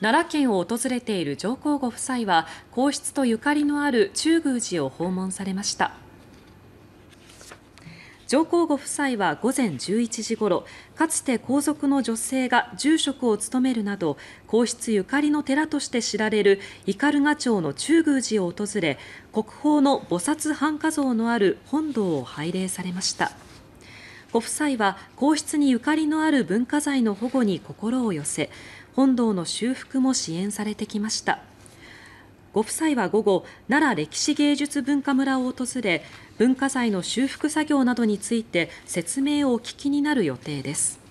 奈良県を訪れている上皇ご夫妻は皇室とゆかりのある中宮寺を訪問されました。上皇ご夫妻は午前11時ごろかつて皇族の女性が住職を務めるなど皇室ゆかりの寺として知られる斑鳩町の中宮寺を訪れ国宝の菩薩半跏像のある本堂を拝礼されました。ご夫妻は皇室にゆかりのある文化財の保護に心を寄せ本堂の修復も支援されてきました。ご夫妻は午後奈良歴史芸術文化村を訪れ文化財の修復作業などについて説明をお聞きになる予定です。